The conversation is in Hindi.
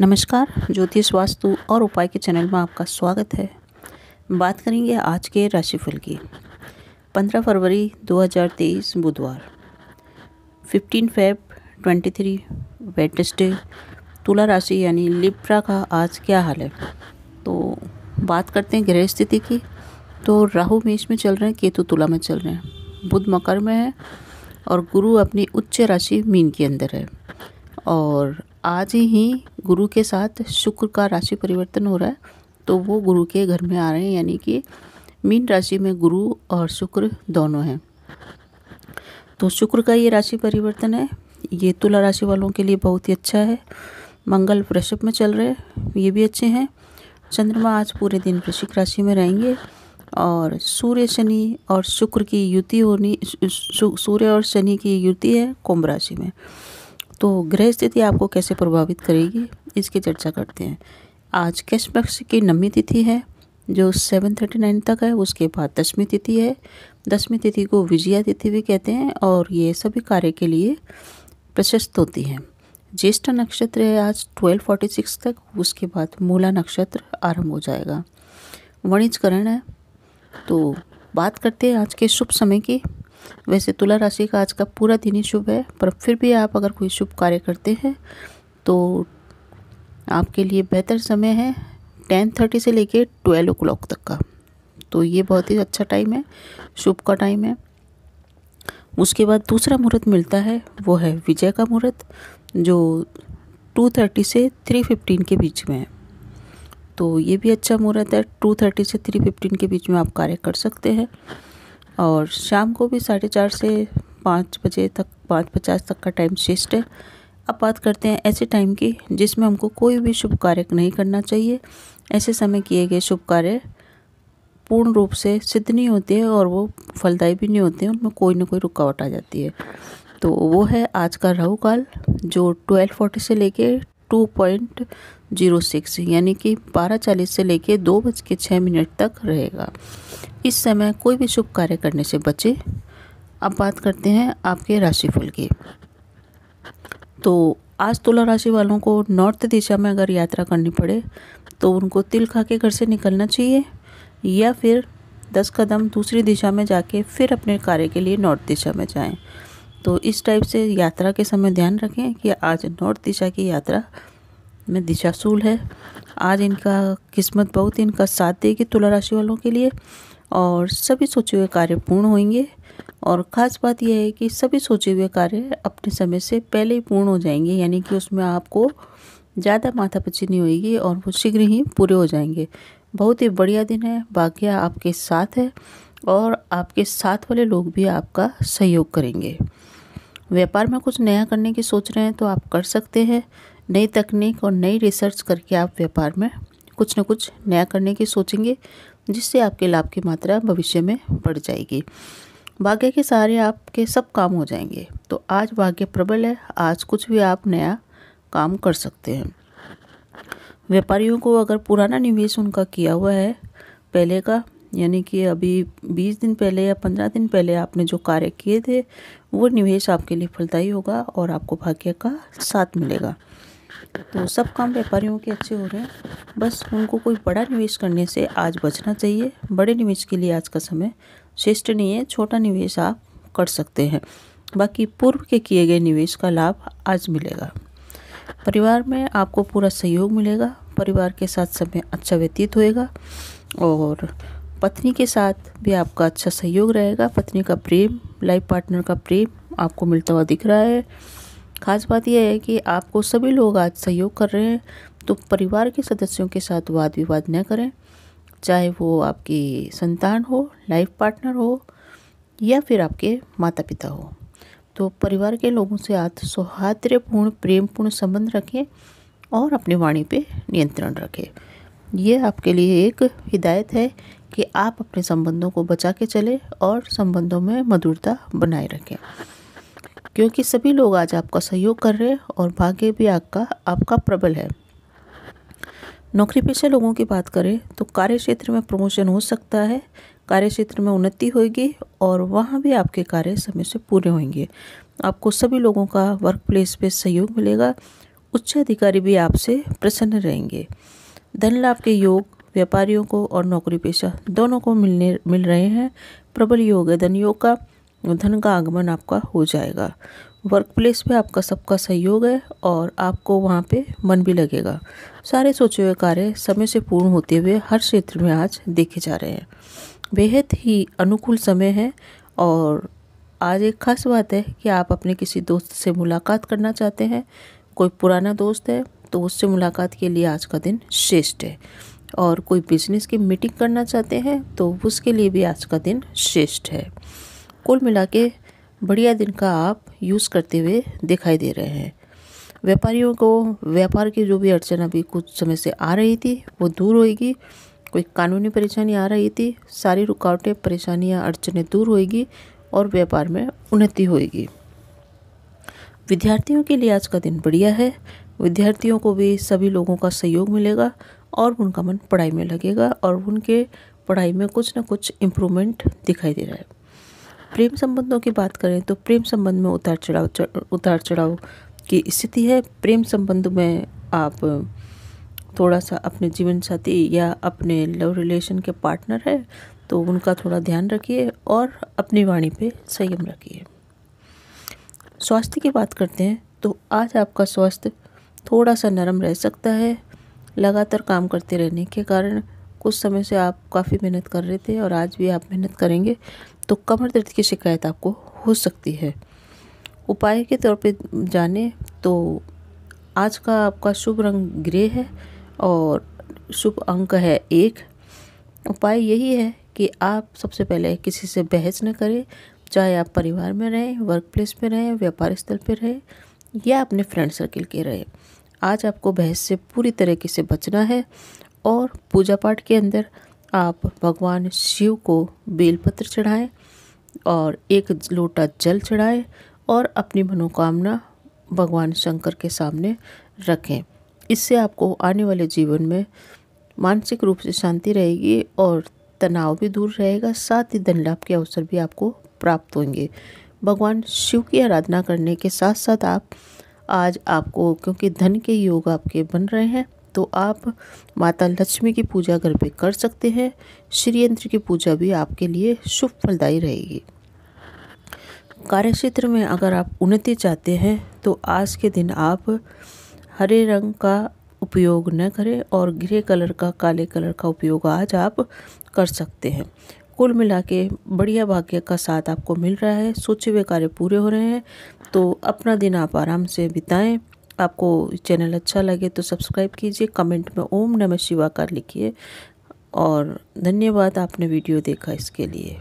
नमस्कार ज्योतिष वास्तु और उपाय के चैनल में आपका स्वागत है बात करेंगे आज के राशिफल की 15 फरवरी 2023 बुधवार 15 फेब 23 वेडनेसडे तुला राशि यानी लिप्रा का आज क्या हाल है तो बात करते हैं गृह स्थिति की तो राहु मेष में चल रहे हैं केतु तुला में चल रहे हैं बुध मकर में है और गुरु अपनी उच्च राशि मीन के अंदर है और आज ही गुरु के साथ शुक्र का राशि परिवर्तन हो रहा है तो वो गुरु के घर में आ रहे हैं यानी कि मीन राशि में गुरु और शुक्र दोनों हैं तो शुक्र का ये राशि परिवर्तन है ये तुला राशि वालों के लिए बहुत ही अच्छा है मंगल वृषभ में चल रहे हैं ये भी अच्छे हैं चंद्रमा आज पूरे दिन वृश्चिक राशि में रहेंगे और सूर्य शनि और शुक्र की युति होनी सूर्य और शनि की युति है कुंभ राशि में तो ग्रह स्थिति आपको कैसे प्रभावित करेगी इसकी चर्चा करते हैं आज कैश पक्ष की नवमी तिथि है जो सेवन थर्टी नाइन तक है उसके बाद दसवीं तिथि है दसवीं तिथि को विजया तिथि भी कहते हैं और ये सभी कार्य के लिए प्रशस्त होती है ज्येष्ठ नक्षत्र है आज ट्वेल्व फोर्टी सिक्स तक उसके बाद मूला नक्षत्र आरंभ हो जाएगा वणिजकरण है तो बात करते हैं आज के शुभ समय की वैसे तुला राशि का आज का पूरा दिन ही शुभ है पर फिर भी आप अगर कोई शुभ कार्य करते हैं तो आपके लिए बेहतर समय है टेन थर्टी से लेके ट्वेल्व ओ क्लॉक तक का तो ये बहुत ही अच्छा टाइम है शुभ का टाइम है उसके बाद दूसरा मुहूर्त मिलता है वो है विजय का मुहूर्त जो टू थर्टी से थ्री फिफ्टीन के बीच में है तो ये भी अच्छा मुहूर्त है टू थर्टी से थ्री फिफ्टीन के बीच में आप कार्य कर सकते हैं और शाम को भी साढ़े चार से पाँच बजे तक पाँच पचास तक का टाइम शिष्ट है अब बात करते हैं ऐसे टाइम की जिसमें हमको कोई भी शुभ कार्य नहीं करना चाहिए ऐसे समय किए गए शुभ कार्य पूर्ण रूप से सिद्ध नहीं होते हैं और वो फलदायी भी नहीं होते हैं उनमें कोई ना कोई रुकावट आ जाती है तो वो है आज का राहु काल जो ट्वेल्व फोर्टी से लेके टू पॉइंट जीरो सिक्स यानी कि बारह चालीस से लेकर दो बज के छः मिनट तक रहेगा इस समय कोई भी शुभ कार्य करने से बचे अब बात करते हैं आपके राशिफल की तो आज तुला राशि वालों को नॉर्थ दिशा में अगर यात्रा करनी पड़े तो उनको तिल खा के घर से निकलना चाहिए या फिर दस कदम दूसरी दिशा में जाके फिर अपने कार्य के लिए नॉर्थ दिशा में जाएं तो इस टाइप से यात्रा के समय ध्यान रखें कि आज नॉर्थ दिशा की यात्रा में दिशाशूल है आज इनका किस्मत बहुत ही इनका साथ देगी तुला राशि वालों के लिए और सभी सोचे हुए कार्य पूर्ण होंगे और ख़ास बात यह है कि सभी सोचे हुए कार्य अपने समय से पहले ही पूर्ण हो जाएंगे यानी कि उसमें आपको ज़्यादा माथापच्ची नहीं होगी और वो शीघ्र ही पूरे हो जाएंगे बहुत ही बढ़िया दिन है भाग्य आपके साथ है और आपके साथ वाले लोग भी आपका सहयोग करेंगे व्यापार में कुछ नया करने की सोच रहे हैं तो आप कर सकते हैं नई तकनीक और नई रिसर्च करके आप व्यापार में कुछ न कुछ नया करने की सोचेंगे जिससे आपके लाभ की मात्रा भविष्य में बढ़ जाएगी भाग्य के सहारे आपके सब काम हो जाएंगे तो आज भाग्य प्रबल है आज कुछ भी आप नया काम कर सकते हैं व्यापारियों को अगर पुराना निवेश उनका किया हुआ है पहले का यानी कि अभी बीस दिन पहले या पंद्रह दिन पहले आपने जो कार्य किए थे वो निवेश आपके लिए फलदायी होगा और आपको भाग्य का साथ मिलेगा तो सब काम व्यापारियों के अच्छे हो रहे हैं बस उनको कोई बड़ा निवेश करने से आज बचना चाहिए बड़े निवेश के लिए आज का समय श्रेष्ठ नहीं है छोटा निवेश आप कर सकते हैं बाकी पूर्व के किए गए निवेश का लाभ आज मिलेगा परिवार में आपको पूरा सहयोग मिलेगा परिवार के साथ समय अच्छा व्यतीत होएगा और पत्नी के साथ भी आपका अच्छा सहयोग रहेगा पत्नी का प्रेम लाइफ पार्टनर का प्रेम आपको मिलता हुआ दिख रहा है खास बात यह है कि आपको सभी लोग आज सहयोग कर रहे हैं तो परिवार के सदस्यों के साथ वाद विवाद न करें चाहे वो आपकी संतान हो लाइफ पार्टनर हो या फिर आपके माता पिता हो तो परिवार के लोगों से आज सौहार्द्रपूर्ण प्रेमपूर्ण संबंध रखें और अपनी वाणी पे नियंत्रण रखें यह आपके लिए एक हिदायत है कि आप अपने संबंधों को बचा के चलें और संबंधों में मधुरता बनाए रखें क्योंकि सभी लोग आज आपका सहयोग कर रहे हैं और भाग्य भी आपका आपका प्रबल है नौकरी पेशा लोगों की बात करें तो कार्य क्षेत्र में प्रमोशन हो सकता है कार्य क्षेत्र में उन्नति होगी और वहाँ भी आपके कार्य समय से पूरे होंगे आपको सभी लोगों का वर्क प्लेस पर सहयोग मिलेगा उच्च अधिकारी भी आपसे प्रसन्न रहेंगे धन लाभ के योग व्यापारियों को और नौकरी पेशा दोनों को मिलने मिल रहे हैं प्रबल योग है धन योग का धन का आगमन आपका हो जाएगा वर्क प्लेस पर आपका सबका सहयोग है और आपको वहाँ पे मन भी लगेगा सारे सोचे हुए कार्य समय से पूर्ण होते हुए हर क्षेत्र में आज देखे जा रहे हैं बेहद ही अनुकूल समय है और आज एक खास बात है कि आप अपने किसी दोस्त से मुलाकात करना चाहते हैं कोई पुराना दोस्त है तो उससे मुलाकात के लिए आज का दिन श्रेष्ठ है और कोई बिजनेस की मीटिंग करना चाहते हैं तो उसके लिए भी आज का दिन श्रेष्ठ है कुल मिला के बढ़िया दिन का आप यूज़ करते हुए दिखाई दे रहे हैं व्यापारियों को व्यापार की जो भी अड़चन अभी कुछ समय से आ रही थी वो दूर होएगी कोई कानूनी परेशानी आ रही थी सारी रुकावटें परेशानियां अड़चने दूर होएगी और व्यापार में उन्नति होएगी विद्यार्थियों के लिए आज का दिन बढ़िया है विद्यार्थियों को भी सभी लोगों का सहयोग मिलेगा और उनका मन पढ़ाई में लगेगा और उनके पढ़ाई में कुछ ना कुछ इम्प्रूवमेंट दिखाई दे रहा है प्रेम संबंधों की बात करें तो प्रेम संबंध में उतार चढ़ाव उतार चढ़ाव की स्थिति है प्रेम संबंध में आप थोड़ा सा अपने जीवन साथी या अपने लव रिलेशन के पार्टनर है तो उनका थोड़ा ध्यान रखिए और अपनी वाणी पे संयम रखिए स्वास्थ्य की बात करते हैं तो आज आपका स्वास्थ्य थोड़ा सा नरम रह सकता है लगातार काम करते रहने के कारण कुछ समय से आप काफ़ी मेहनत कर रहे थे और आज भी आप मेहनत करेंगे तो कमर दर्द की शिकायत आपको हो सकती है उपाय के तौर पे जाने तो आज का आपका शुभ रंग ग्रे है और शुभ अंक है एक उपाय यही है कि आप सबसे पहले किसी से बहस न करें चाहे आप परिवार में रहें वर्क प्लेस में रहें व्यापार स्थल पर रहें या अपने फ्रेंड सर्किल के रहें आज आपको बहस से पूरी तरीके से बचना है और पूजा पाठ के अंदर आप भगवान शिव को बेलपत्र चढ़ाएं और एक लोटा जल चढ़ाएं और अपनी मनोकामना भगवान शंकर के सामने रखें इससे आपको आने वाले जीवन में मानसिक रूप से शांति रहेगी और तनाव भी दूर रहेगा साथ ही धन लाभ के अवसर भी आपको प्राप्त होंगे भगवान शिव की आराधना करने के साथ साथ आप आज आपको क्योंकि धन के योग आपके बन रहे हैं तो आप माता लक्ष्मी की पूजा घर पे कर सकते हैं श्री यंत्र की पूजा भी आपके लिए शुभ फलदायी रहेगी कार्यक्षेत्र में अगर आप उन्नति चाहते हैं तो आज के दिन आप हरे रंग का उपयोग न करें और ग्रे कलर का काले कलर का उपयोग आज आप कर सकते हैं कुल मिला के बढ़िया भाग्य का साथ आपको मिल रहा है सोचे हुए कार्य पूरे हो रहे हैं तो अपना दिन आप आराम से बिताएं आपको चैनल अच्छा लगे तो सब्सक्राइब कीजिए कमेंट में ओम नमः शिवा का लिखिए और धन्यवाद आपने वीडियो देखा इसके लिए